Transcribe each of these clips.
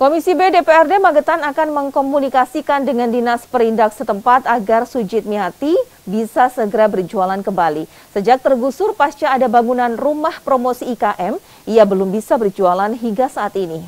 Komisi B DPRD Magetan akan mengkomunikasikan dengan Dinas Perindak setempat agar Sujit Mihati bisa segera berjualan kembali. Sejak tergusur pasca ada bangunan rumah promosi IKM, ia belum bisa berjualan hingga saat ini.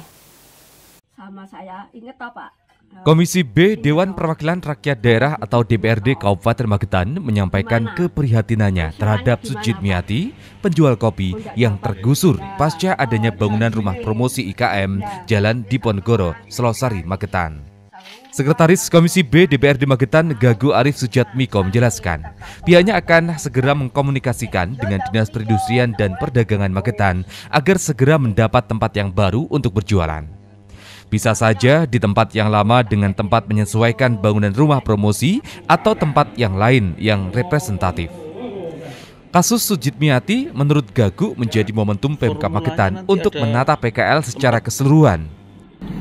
Sama saya, ingat Pak. Komisi B Dewan Perwakilan Rakyat Daerah atau DPRD Kabupaten Magetan menyampaikan keprihatinannya terhadap Sujit Miati, penjual kopi oh, yang tergusur pasca adanya bangunan rumah promosi IKM Jalan Diponegoro, Selosari, Magetan. Sekretaris Komisi B DPRD Magetan Gagu Arif Sujatmiko menjelaskan, pihaknya akan segera mengkomunikasikan dengan Dinas Perindustrian dan Perdagangan Magetan agar segera mendapat tempat yang baru untuk berjualan. Bisa saja di tempat yang lama dengan tempat menyesuaikan bangunan rumah promosi atau tempat yang lain yang representatif. Kasus Sujit Miati menurut Gagu menjadi momentum pemkab Magetan untuk menata PKL secara keseluruhan.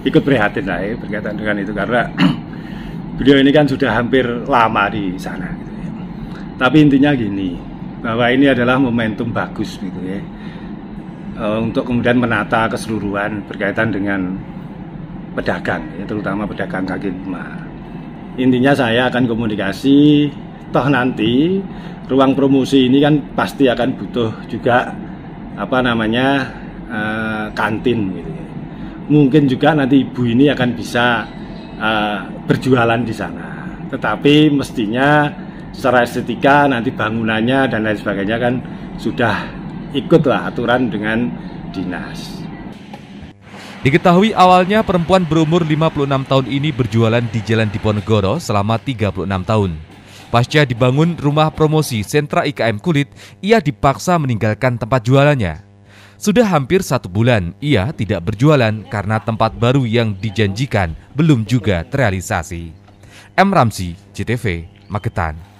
Ikut prihatin saya berkaitan dengan itu karena beliau ini kan sudah hampir lama di sana. Gitu ya. Tapi intinya gini, bahwa ini adalah momentum bagus gitu ya eh, untuk kemudian menata keseluruhan berkaitan dengan pedagang, ya, terutama pedagang kaki lima. Intinya saya akan komunikasi, toh nanti ruang promosi ini kan pasti akan butuh juga apa namanya uh, kantin gitu. Mungkin juga nanti ibu ini akan bisa uh, berjualan di sana. Tetapi mestinya secara estetika nanti bangunannya dan lain sebagainya kan sudah ikutlah aturan dengan dinas. Diketahui awalnya perempuan berumur 56 tahun ini berjualan di Jalan Diponegoro selama 36 tahun. Pasca dibangun rumah promosi sentra IKM kulit, ia dipaksa meninggalkan tempat jualannya. Sudah hampir satu bulan, ia tidak berjualan karena tempat baru yang dijanjikan belum juga terrealisasi. M. Ramsi, CTV, Magetan.